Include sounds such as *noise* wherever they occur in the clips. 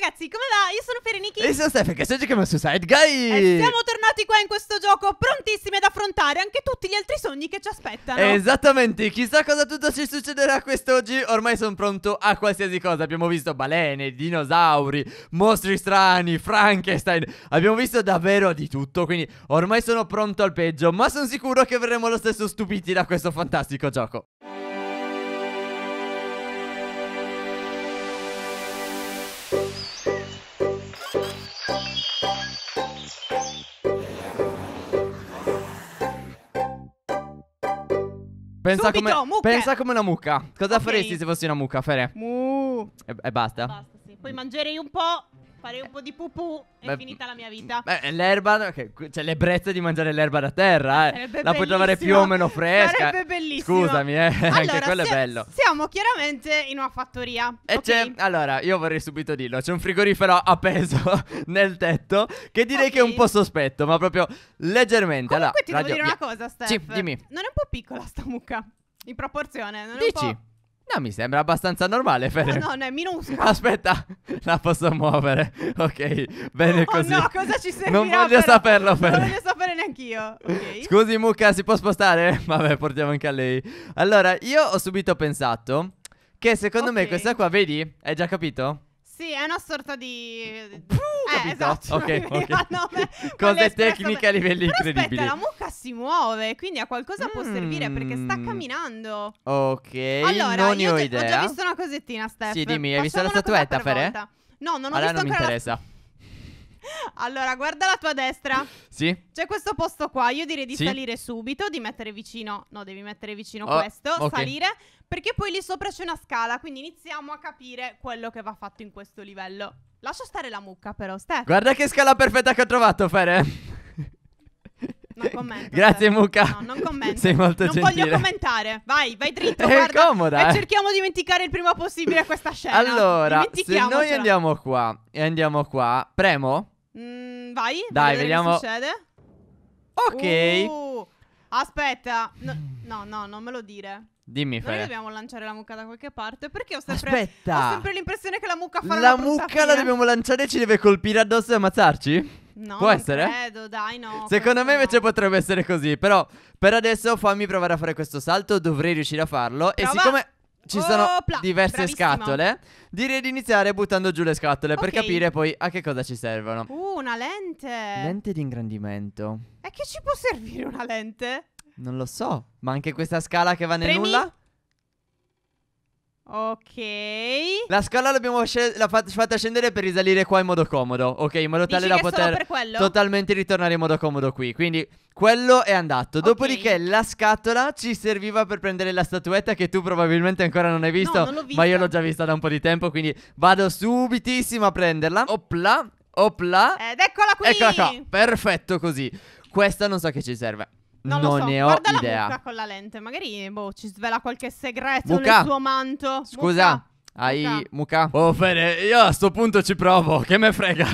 ragazzi, come va? Io sono Fereniki E sono Steph, che oggi giocando su Side Guy E eh, siamo tornati qua in questo gioco prontissimi ad affrontare anche tutti gli altri sogni che ci aspettano Esattamente, chissà cosa tutto ci succederà quest'oggi Ormai sono pronto a qualsiasi cosa Abbiamo visto balene, dinosauri, mostri strani, Frankenstein Abbiamo visto davvero di tutto, quindi ormai sono pronto al peggio Ma sono sicuro che verremo lo stesso stupiti da questo fantastico gioco Pensa, come, pensa come una mucca. Cosa Ok. faresti se fossi una mucca, Fere? Mu. E, e basta. Basta, sì. Poi mangerei un po' fare un eh. po' di pupù e è finita la mia vita. Beh, l'erba, okay, c'è cioè, l'ebbrezza di mangiare l'erba da terra, eh. La puoi trovare più o meno fresca. Sarebbe bellissimo. Scusami, eh. *laughs* Allora, anche quello è bello. Siamo chiaramente in una fattoria. E okay. c'è, allora, io vorrei subito dirlo, c'è un frigorifero appeso *laughs* nel tetto che direi okay. che è un po' sospetto, ma proprio leggermente. Comunque allora, ti radio... devo dire una cosa, Steph. Sì, dimmi. Non è un po' piccola sta mucca? In proporzione, non Dici? è un po'... No, mi sembra abbastanza normale, Fede. No, no, è minuscolo. Aspetta, la posso muovere. Ok, bene così. Oh no, cosa ci serve? Non voglio per... saperlo, Fede. Non voglio sapere neanche io. Okay. Scusi, Mucca, si può spostare? *laughs* Vabbè, portiamo anche a lei. Allora, io ho subito pensato che secondo okay. me questa qua, vedi? Hai già capito? Sì, è una sorta di... Puh, eh, esatto. Ok, *laughs* ok. Nome, Cose tecniche a livelli incredibili. Aspetta, la mucca si muove, quindi a qualcosa può servire perché sta mm. camminando. Ok, allora, non io ho, idea. ho già visto una cosettina, Steph. Sì, dimmi, hai visto la statuetta, Fere? No, non ho allora visto non mi interessa. La... *laughs* Allora, guarda la tua destra. Sì. C'è questo posto qua. Io direi di sì. salire subito, di mettere vicino. No, devi mettere vicino oh, questo. Okay. Salire. Perché poi lì sopra c'è una scala. Quindi iniziamo a capire quello che va fatto in questo livello. Lascia stare la mucca, però, Steph. Guarda che scala perfetta che ho trovato, Fere. Non commento. *laughs* Cioè. Grazie, Mucca. No, non commenta. Sei molto non gentile. voglio commentare. Vai, vai dritto. È eh, guarda, comoda. E eh? cerchiamo di dimenticare il prima possibile questa scena. Allora, se noi andiamo qua e andiamo qua, premo? Mm, vai. Dai, vediamo. Che succede. Ok. Uh, aspetta. No, no, no, non me lo dire. Dimmi, Fede. Noi dobbiamo lanciare la mucca da qualche parte perché ho sempre, Aspetta. Ho sempre l'impressione che la mucca farà la mucca la dobbiamo lanciare e ci deve colpire addosso e ammazzarci? No, Può essere? credo, dai, no. Secondo me invece no. potrebbe essere così, però per adesso fammi provare a fare questo salto, dovrei riuscire a farlo Prova. e siccome ci sono Opla, diverse bravissima. scatole. Direi di iniziare buttando giù le scatole okay. per capire poi a che cosa ci servono. Uh, una lente. Lente di ingrandimento. E che ci può servire una lente? Non lo so, ma anche questa scala che va nel Premi. nulla? Ok. La scala l'abbiamo sc- la fa- fatta scendere per risalire qua in modo comodo. Ok, in modo tale Dici da poter totalmente ritornare in modo comodo qui. Quindi quello è andato. Okay. Dopodiché la scatola ci serviva per prendere la statuetta che tu probabilmente ancora non hai visto. No, non ma io l'ho già vista da un po' di tempo, quindi vado subitissimo a prenderla. Opla, opla. Ed eccola qui. Eccola qua. Perfetto così. Questa non so che ci serve. Non, non so. ne ho Guarda idea. Guarda con la lente, magari boh, ci svela qualche segreto Mucca. nel suo manto. Scusa, Mucca. hai Mucca? Oh, bene, io a sto punto ci provo, che me frega.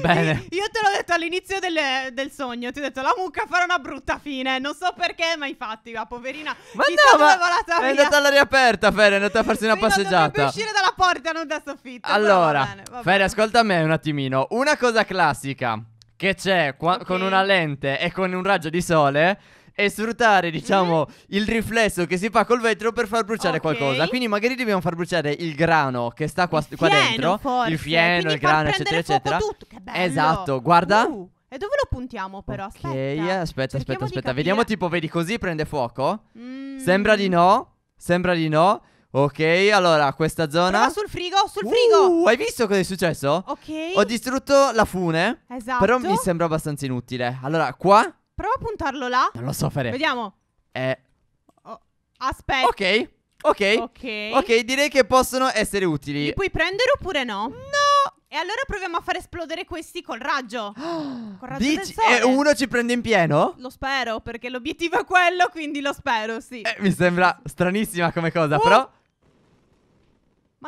Bene. Io te l'ho detto all'inizio delle, del sogno, ti ho detto la mucca farà una brutta fine, non so perché, ma infatti, la poverina ma no, ma volata via. è andata all'aria aperta, Ferri, è andata a farsi una sì, passeggiata. Non uscire dalla porta, non da soffitto. Allora, Ferri, bene, va ascolta me un attimino. Una cosa classica che c'è qua- okay. con una lente e con un raggio di sole e sfruttare, diciamo, mm-hmm. il riflesso che si fa col vetro per far bruciare Ok. qualcosa. Quindi magari dobbiamo far bruciare il grano che sta qua, qua dentro, forse. il fieno, il grano, eccetera, prendere fuoco eccetera. tutto. Che bello. Esatto, guarda. Uh, e dove lo puntiamo però? ok, aspetta, aspetta, aspetta. aspetta. Vediamo tipo, vedi così prende fuoco? Mm. Sembra di no, sembra di no. Ok, allora, questa zona... Prova sul frigo, sul frigo. Uh, hai visto cosa è successo? Ok. Ho distrutto la fune, esatto. però mi sembra abbastanza inutile. Allora, qua Prova a puntarlo là. Non lo so fare. Vediamo. Eh. Oh, aspetta. Ok. Ok. Ok. Ok, direi che possono essere utili. Li puoi prendere oppure no? No. E allora proviamo a far esplodere questi col raggio. *gasps* col raggio Dici, E uno ci prende in pieno? Lo spero, perché l'obiettivo è quello, quindi lo spero, sì. Eh, mi sembra stranissima come cosa, uh. però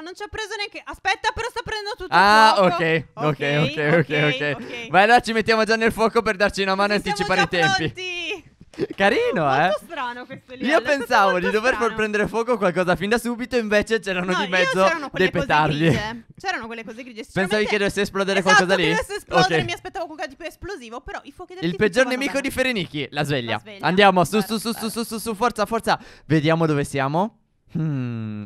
ma non ci ha preso neanche. Aspetta, però sta prendendo tutto ah, il okay. Okay, ok, ok, ok, ok. Vai là, ci mettiamo già nel fuoco per darci una mano e anticipare i tempi. Pronti. *laughs* Carino, molto eh? Molto strano questo livello. Io pensavo di dover far prendere fuoco qualcosa fin da subito, invece c'erano no, di mezzo c'erano dei petardi. C'erano quelle cose grigie. Pensavi che dovesse esplodere esatto, qualcosa lì? dovesse esplodere, okay. mi aspettavo qualcosa di più esplosivo, però i fuochi del Il peggior nemico bene. di Ferenicchi, la sveglia. la sveglia. Andiamo, su, su, su, su, su, su, su, forza, forza. Vediamo dove siamo. Hmm.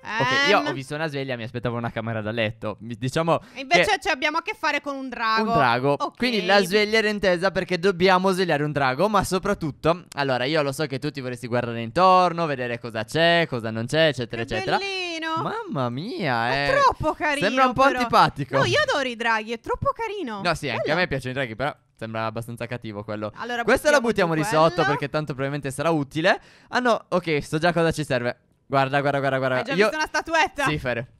Ok, io ehm. ho visto una sveglia, mi aspettavo una camera da letto. Diciamo. Invece che... abbiamo a che fare con un drago. Un drago. Okay. Quindi la sveglia era intesa perché dobbiamo svegliare un drago. Ma soprattutto, allora io lo so che tutti vorresti guardare intorno, vedere cosa c'è, cosa non c'è, eccetera, che eccetera. Bellino. Mamma mia, è eh. troppo carino. Sembra un po' però. antipatico. No, io adoro i draghi, è troppo carino. No, sì, Bello. anche a me piacciono i draghi, però Sembra abbastanza cattivo quello. Allora, Questa la buttiamo di sotto perché tanto probabilmente sarà utile. Ah no, ok, so già cosa ci serve. Guarda, guarda, guarda, guarda. Hai già Io... visto una statuetta? Cifre.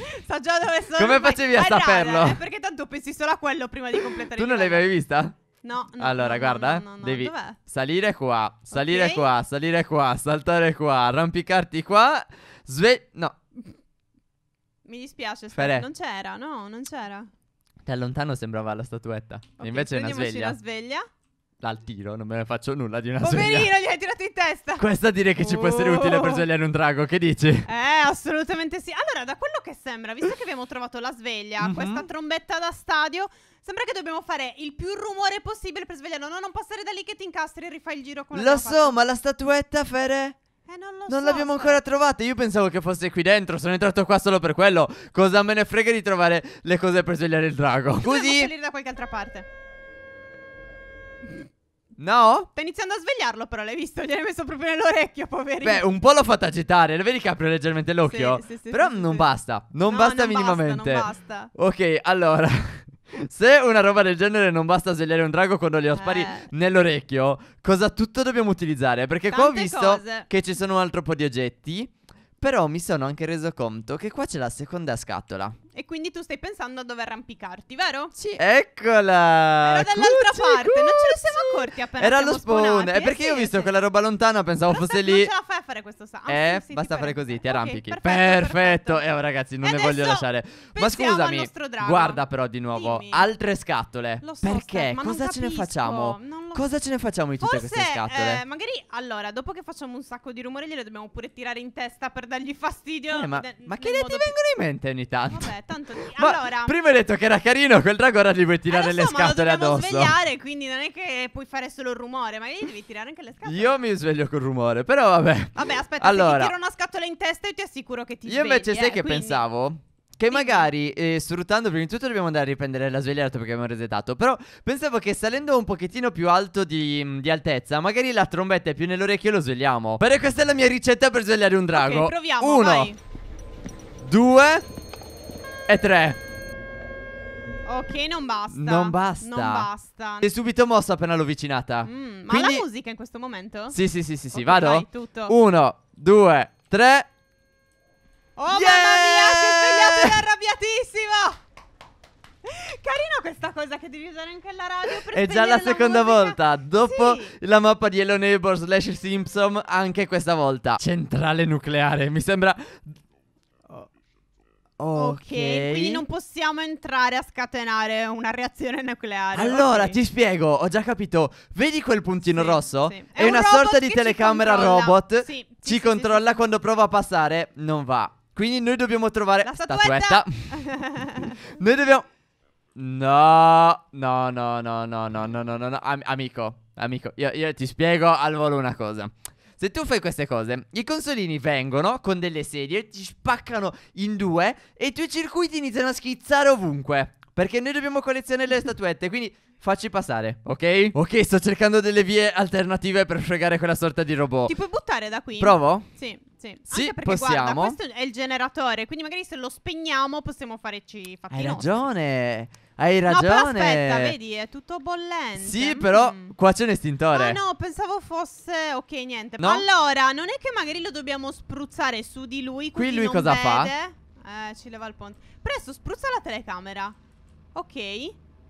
*laughs* So già dove sono. Come facevi a saperlo? Rara, eh, perché tanto pensi solo a quello prima di completare. Tu non l'hai mai vista? No, no Allora, no, guarda, no, devi Dov'è? salire qua, salire okay. qua, salire qua, saltare qua, arrampicarti qua, sve... no. Mi dispiace, Fere. non c'era, no, non c'era. Da lontano sembrava la statuetta, okay, invece è una sveglia. una sveglia al tiro, non me ne faccio nulla di una Poverino, sveglia. gli hai tirato in testa. Questa direi che ci può essere utile per oh. svegliare un drago, che dici? Eh, assolutamente sì. Allora, da quello che sembra, visto che abbiamo trovato la sveglia, mm-hmm. questa trombetta da stadio, sembra che dobbiamo fare il più rumore possibile per svegliarlo. No, non passare da lì che ti incastri e rifai il giro con come Lo so, fatto. ma la statuetta, Fere... Eh, non, non so, l'abbiamo ancora trovata. Io pensavo che fosse qui dentro. Sono entrato qua solo per quello. Cosa me ne frega di trovare le cose per svegliare il drago? Così. Dovevo salire da qualche altra parte. No? Sta iniziando a svegliarlo, però l'hai visto? Gliel'hai messo proprio nell'orecchio, poverino. Beh, un po' l'ho fatto agitare. Lo vedi che apre leggermente l'occhio? Sì, sì, sì, però non basta. Non no, basta non minimamente. Basta, non basta. Ok, allora. *laughs* Se una roba del genere non basta svegliare un drago quando glielo spari eh. nell'orecchio, cosa tutto dobbiamo utilizzare? Perché Tante qua ho visto cose. che ci sono un altro po' di oggetti. Però mi sono anche reso conto che qua c'è la seconda scatola. E quindi tu stai pensando a dove arrampicarti, vero? Sì. Eccola! Era dall'altra cucci, parte, cucci. non ce ne siamo accorti appena Era lo spawn, è perché sì, eh, io ho visto sì. quella roba lontana, pensavo Però fosse lì. Non ce la fai fare questo salto. Ah, eh, sì, basta fare così, ti arrampichi. Okay, perfetto, perfetto. perfetto. Eh, oh, ragazzi, non e ne voglio lasciare. Ma scusami, guarda però di nuovo. Dimmi. Altre scatole. Lo So, Perché? Steph, Cosa ce ne facciamo? Cosa ce ne facciamo di tutte Forse, queste scatole? Eh, magari, allora, dopo che facciamo un sacco di rumore, gliele dobbiamo pure tirare in testa per dargli fastidio. Eh, ma, de- ma che ne ti vengono in mente ogni tanto? Vabbè, tanto di... allora... Prima hai detto che era carino, quel drago ora gli puoi tirare le scatole addosso. Ma svegliare, quindi non è che puoi fare solo il rumore, ma devi tirare anche le scatole. Io mi sveglio col rumore, però vabbè. Vabbè, aspetta, allora, se ti tiro una scatola in testa io ti assicuro che ti Io svegli, invece sai eh, che quindi... pensavo? Che magari eh, sfruttando prima di tutto dobbiamo andare a riprendere la sveglia perché abbiamo resetato. Però pensavo che salendo un pochettino più alto di, di altezza, magari la trombetta è più nell'orecchio e lo svegliamo. Però questa è la mia ricetta per svegliare un drago. Ok, proviamo. Uno, vai. due e tre. Ok, non basta. Non basta. Non basta. Si è subito mossa appena l'ho avvicinata. Mm, ma Quindi... la musica in questo momento? Sì, sì, sì, sì, sì. Okay, vado. Vai, tutto. Uno, due, tre. Oh, yeah! mamma mia, si è svegliato ed è arrabbiatissimo. Carino questa cosa che devi usare anche la radio per È già la seconda la volta Dopo sì. la mappa di Hello Neighbor slash Simpson Anche questa volta Centrale nucleare Mi sembra Okay. ok, quindi non possiamo entrare a scatenare una reazione nucleare. Allora, okay. ti spiego, ho già capito. Vedi quel puntino sì, rosso? Sì. È, È un una sorta di telecamera robot. Sì, ci sì, controlla quando prova a passare, non va. Quindi noi dobbiamo trovare la statuetta. statuetta. *laughs* noi dobbiamo No, no, no, no, no, no, no, no, no, Am- amico, amico, io, io ti spiego al volo una cosa. Se tu fai queste cose, i consolini vengono con delle sedie, ti spaccano in due e i tuoi circuiti iniziano a schizzare ovunque. Perché noi dobbiamo collezionare le statuette, quindi Facci passare, ok? Ok, sto cercando delle vie alternative per fregare quella sorta di robot. Ti puoi buttare da qui? Provo? Sì, sì. Sì, Anche perché, possiamo. Guarda, questo è il generatore, quindi magari se lo spegniamo possiamo fareci i fatti Hai nostri. ragione. Hai ragione. No, però aspetta, vedi, è tutto bollente. Sì, però mm. qua c'è un estintore. Ah, no, pensavo fosse. Ok, niente. No? Ma allora, non è che magari lo dobbiamo spruzzare su di lui. Qui lui cosa vede. fa? Eh, ci leva il ponte. Presto, spruzza la telecamera. Ok.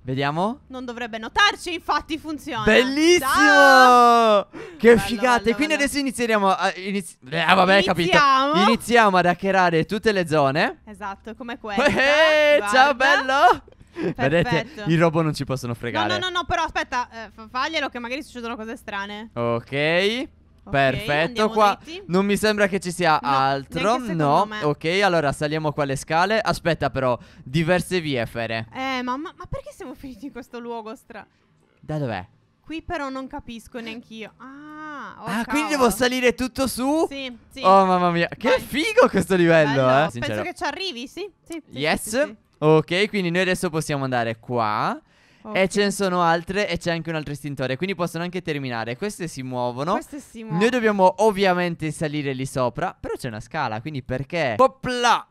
Vediamo. Non dovrebbe notarci, infatti funziona. Bellissimo! Ciao! Che bello, figate! Bello, Quindi bello. adesso inizieremo a inizi eh, eh ah, vabbè, iniziamo. capito. Iniziamo ad hackerare tutte le zone. Esatto, come eh, questa. Eh, ciao bello! Vedete, i robot non ci possono fregare. No, no, no, no però aspetta, eh, faglielo che magari succedono cose strane. Ok. Okay, Perfetto, qua dritti. non mi sembra che ci sia no, altro. No, me. ok, allora saliamo qua le scale. Aspetta, però, diverse vie, Fere. Eh, ma, ma, ma perché siamo finiti in questo luogo stra. Da dov'è? Qui però non capisco neanche io. Ah, oh, ah quindi devo salire tutto su? Sì, sì. Oh, mamma mia, che Vai. figo questo livello, Bello. eh. Penso che ci arrivi, sì. sì, sì yes. Sì, Ok, quindi noi adesso possiamo andare qua. Okay. E ce ne sono altre e c'è anche un altro istintore Quindi possono anche terminare Queste si muovono Queste si muovono Noi dobbiamo ovviamente salire lì sopra Però c'è una scala Quindi perché? Opla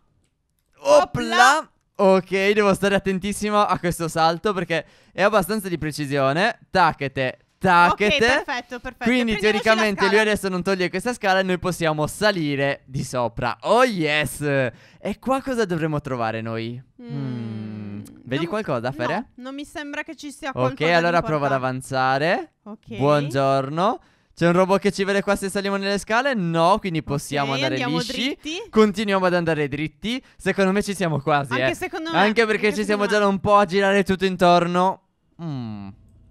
Opla Ok devo stare attentissimo a questo salto Perché è abbastanza di precisione Tacchete Tacket. Ok, perfetto, perfetto. Quindi teoricamente lui adesso non toglie questa scala e noi possiamo salire di sopra. Oh yes! E qua cosa dovremmo trovare noi? Mm. Mm. Vedi non, qualcosa, Fere? No, non mi sembra che ci sia qualcosa. Ok, allora prova ad avanzare. Ok. Buongiorno. C'è un robot che ci vede qua se saliamo nelle scale? No, quindi possiamo okay, andare lisci. Dritti. Continuiamo ad andare dritti. Secondo me ci siamo quasi, Anche eh. secondo me. Anche perché anche ci siamo già da un po' a girare tutto intorno. Mmm.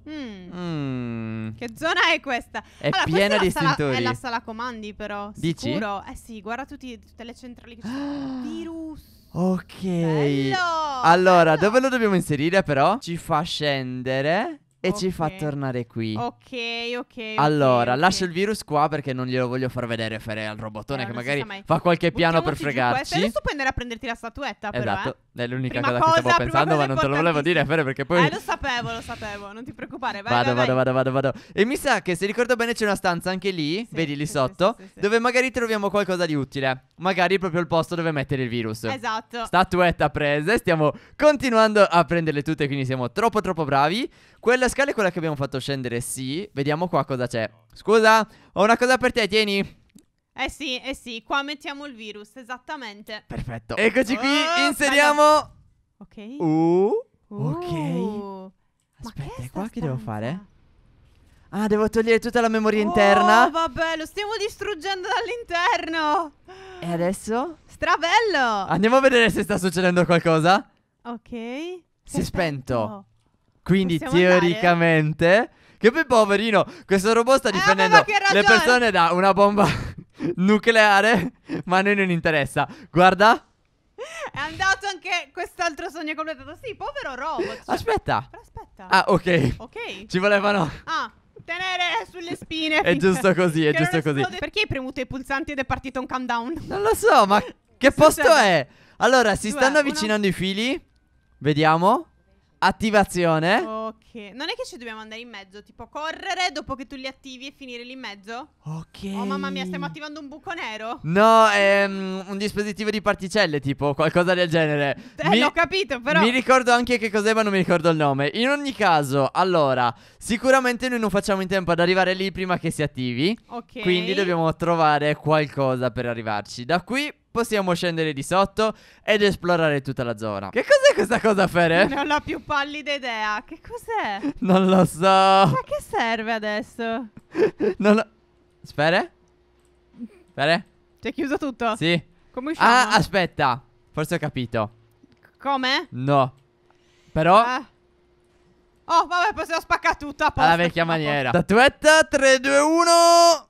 Mm. Mm. Che zona è questa? È allora, piena questa è di sala, istintori. È la sala comandi, però. Dici? Sicuro? Eh sì, guarda tutti, tutte le centrali che ci sono. *gasps* Virus. Ok. Bello, allora, bello. dove lo dobbiamo inserire, però? Ci fa scendere. E okay. ci fa tornare qui. Ok, ok. Allora, okay. lascio il virus qua perché non glielo voglio far vedere fare al robotone eh, che magari fa qualche piano per fregarci. Eh. Adesso puoi andare a prenderti la statuetta, esatto. però. Eh? È l'unica prima cosa, che stavo pensando, ma non te lo volevo dire, Fede, perché poi... Eh, lo sapevo, lo sapevo, non ti preoccupare, vai, vado, vai, vado, vai. vado, vado, vado. E mi sa che, se ricordo bene, c'è una stanza anche lì, sì, vedi lì sì, sotto, sì, dove magari troviamo qualcosa di utile. Magari proprio il posto dove mettere il virus. Esatto. Statuetta prese, stiamo continuando a prenderle tutte, quindi siamo troppo troppo bravi. Quella scala è quella che abbiamo fatto scendere, sì. Vediamo qua cosa c'è. Scusa, ho una cosa per te, tieni. Eh sì, eh sì, qua mettiamo il virus, esattamente. Perfetto. Eccoci qui, oh, inseriamo... Bello. Ok. Uh, ok. Uh, Aspetta, che qua stanza? che devo fare? Ah, devo togliere tutta la memoria oh, interna. Oh, vabbè, lo stiamo distruggendo dall'interno. E adesso? Strabello. Andiamo a vedere se sta succedendo qualcosa. Ok. Si è spento. Quindi Possiamo teoricamente... Andare? Che poi poverino, questo robot sta eh, difendendo eh, le persone da una bomba nucleare, ma a noi non interessa. Guarda. È andato anche quest'altro sogno completato. Sì, povero robot. Cioè. Aspetta. Però aspetta. Ah, ok. Ok. Ci volevano. Ah tenere sulle spine. è giusto così, è giusto così. Perché hai premuto i pulsanti ed è partito un countdown? Non lo so, ma *laughs* che posto è? Allora, si Due, stanno avvicinando uno. i fili. Vediamo. Attivazione. Ok. Non è che ci dobbiamo andare in mezzo, tipo correre dopo che tu li attivi e finire lì in mezzo? Ok. Oh mamma mia, stiamo attivando un buco nero? No, è um, ehm, un dispositivo di particelle, tipo qualcosa del genere. Eh, mi, l'ho capito, però. Mi ricordo anche che cos'è, ma non mi ricordo il nome. In ogni caso, allora, sicuramente noi non facciamo in tempo ad arrivare lì prima che si attivi. Ok. Quindi dobbiamo trovare qualcosa per arrivarci. Da qui possiamo scendere di sotto ed esplorare tutta la zona. Che cos'è questa cosa, Fere? *laughs* Non ho più pallida idea. Che cos'è? Non lo so. Ma che serve adesso? *laughs* non lo... Sfere? Ti è chiuso tutto? Sì. Come usciamo? Ah, aspetta. Forse ho capito. Come? No. Però... Ah. Oh, vabbè, possiamo spaccare tutto a posto. Alla vecchia maniera. Tatuetta 3, 2, 1...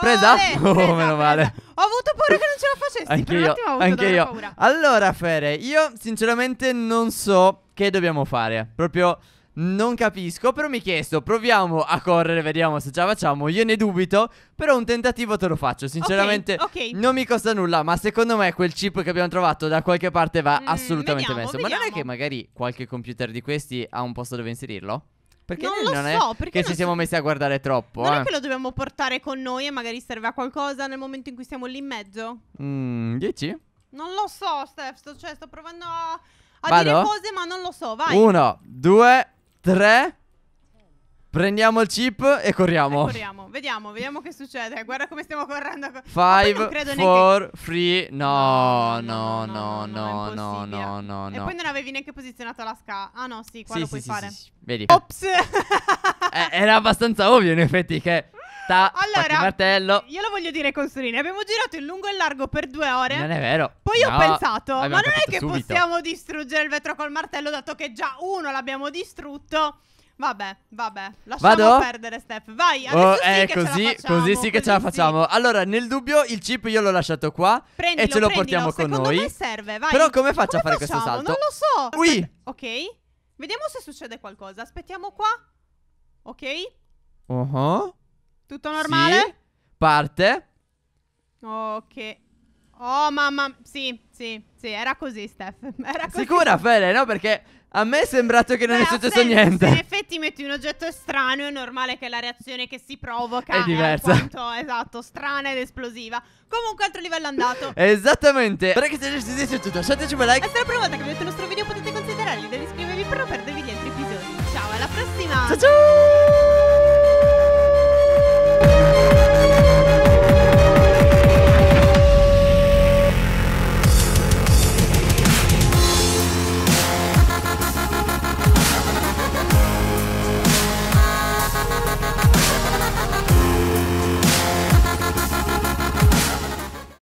Predato, *laughs* oh, presa, meno male. Presa. Ho avuto paura che non ce la facessi. Anche io. anche io. Paura. Allora, Fere, io sinceramente non so che dobbiamo fare. Proprio non capisco, però mi hai chiesto, proviamo a correre, vediamo se ce la facciamo. Io ne dubito, però un tentativo te lo faccio. Sinceramente, okay, okay. non mi costa nulla, ma secondo me quel chip che abbiamo trovato da qualche parte va mm, assolutamente vediamo, messo. Vediamo. Ma non è che magari qualche computer di questi ha un posto dove inserirlo? Perché non noi lo non è perché che ci siamo messi a guardare troppo. Non eh? è che lo dobbiamo portare con noi e magari serve a qualcosa nel momento in cui siamo lì in mezzo? Mm, 10? Non lo so, Steph, sto, cioè, sto provando a, a dire cose, ma non lo so, vai. 1, 2, 3 Prendiamo il chip e corriamo. E corriamo. Vediamo, vediamo che succede. Guarda come stiamo correndo. 5, 4, 3. No, no, no, no, no, no, no, E poi non avevi neanche posizionato la scala. Ah, no, sì, qua sì, lo puoi sì, fare. Sì, Vedi. Ops. eh, era abbastanza ovvio, in effetti, che. Ta, allora, martello. io lo voglio dire con Solini. Abbiamo girato in lungo e in largo per due ore. Non è vero. Poi no, ho pensato, ma non è che subito. possiamo distruggere il vetro col martello, dato che già uno l'abbiamo distrutto. Vabbè, vabbè, lasciamo Vado? perdere Steph. Vai, oh, sì eh, così, facciamo, così sì che ce la facciamo. Sì. Allora, nel dubbio il chip io l'ho lasciato qua prendilo, e ce lo prendilo. portiamo con noi. Me serve, vai. Però come faccio come a fare questo salto? Non lo so. Qui Ok. Vediamo se succede qualcosa. Aspettiamo qua. Ok. Uh -huh. Tutto normale? Sì. Parte. Ok. Oh mamma, sì, sì, sì, era così Steph. *laughs* Era così. Sicura Fede, no? Perché a me è sembrato che non Beh, è successo senso, niente. Se in effetti metti un oggetto strano, è normale che la reazione che si provoca è diversa. È alquanto, esatto, strana ed esplosiva. Comunque, altro livello andato. *laughs* Esattamente. Ora che siete stati tutto, lasciateci un like. E se è la prima volta che vedete il nostro video, potete considerarli di iscrivervi per non perdervi gli altri episodi. Ciao, alla prossima. Ciao, ciao.